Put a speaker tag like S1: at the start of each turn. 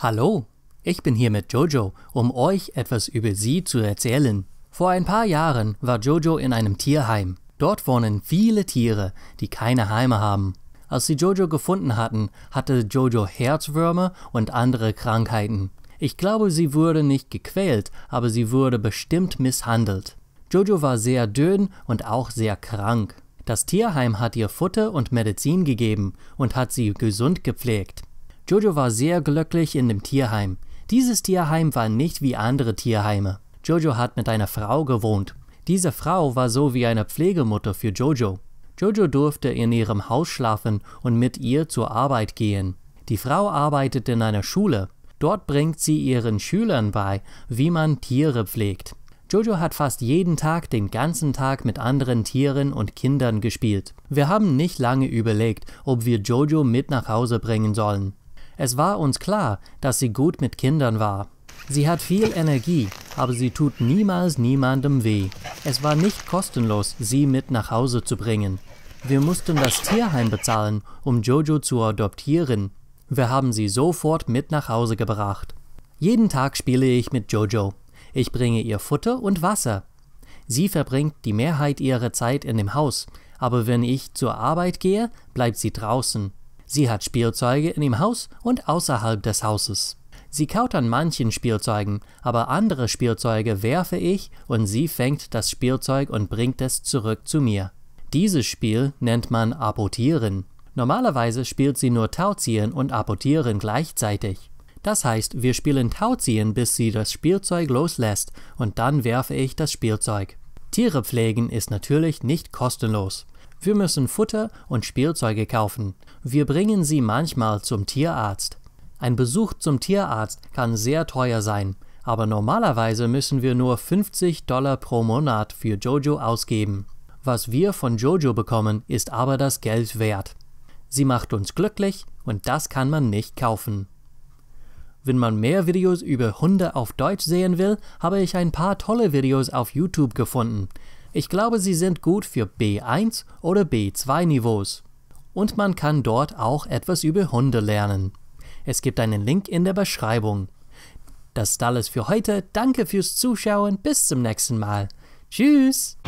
S1: Hallo, ich bin hier mit Jojo, um euch etwas über sie zu erzählen. Vor ein paar Jahren war Jojo in einem Tierheim. Dort wohnen viele Tiere, die keine Heime haben. Als sie Jojo gefunden hatten, hatte Jojo Herzwürmer und andere Krankheiten. Ich glaube, sie wurde nicht gequält, aber sie wurde bestimmt misshandelt. Jojo war sehr dünn und auch sehr krank. Das Tierheim hat ihr Futter und Medizin gegeben und hat sie gesund gepflegt. Jojo war sehr glücklich in dem Tierheim. Dieses Tierheim war nicht wie andere Tierheime. Jojo hat mit einer Frau gewohnt. Diese Frau war so wie eine Pflegemutter für Jojo. Jojo durfte in ihrem Haus schlafen und mit ihr zur Arbeit gehen. Die Frau arbeitet in einer Schule. Dort bringt sie ihren Schülern bei, wie man Tiere pflegt. Jojo hat fast jeden Tag den ganzen Tag mit anderen Tieren und Kindern gespielt. Wir haben nicht lange überlegt, ob wir Jojo mit nach Hause bringen sollen. Es war uns klar, dass sie gut mit Kindern war. Sie hat viel Energie, aber sie tut niemals niemandem weh. Es war nicht kostenlos, sie mit nach Hause zu bringen. Wir mussten das Tierheim bezahlen, um Jojo zu adoptieren. Wir haben sie sofort mit nach Hause gebracht. Jeden Tag spiele ich mit Jojo. Ich bringe ihr Futter und Wasser. Sie verbringt die Mehrheit ihrer Zeit in dem Haus, aber wenn ich zur Arbeit gehe, bleibt sie draußen. Sie hat Spielzeuge in dem Haus und außerhalb des Hauses. Sie kaut an manchen Spielzeugen, aber andere Spielzeuge werfe ich und sie fängt das Spielzeug und bringt es zurück zu mir. Dieses Spiel nennt man Apotieren. Normalerweise spielt sie nur Tauziehen und Apotieren gleichzeitig. Das heißt, wir spielen Tauziehen, bis sie das Spielzeug loslässt und dann werfe ich das Spielzeug. Tiere pflegen ist natürlich nicht kostenlos. Wir müssen Futter und Spielzeuge kaufen. Wir bringen sie manchmal zum Tierarzt. Ein Besuch zum Tierarzt kann sehr teuer sein, aber normalerweise müssen wir nur 50 Dollar pro Monat für Jojo ausgeben. Was wir von Jojo bekommen, ist aber das Geld wert. Sie macht uns glücklich und das kann man nicht kaufen. Wenn man mehr Videos über Hunde auf Deutsch sehen will, habe ich ein paar tolle Videos auf YouTube gefunden. Ich glaube, sie sind gut für B1 oder B2 Niveaus. Und man kann dort auch etwas über Hunde lernen. Es gibt einen Link in der Beschreibung. Das ist alles für heute. Danke fürs Zuschauen. Bis zum nächsten Mal. Tschüss!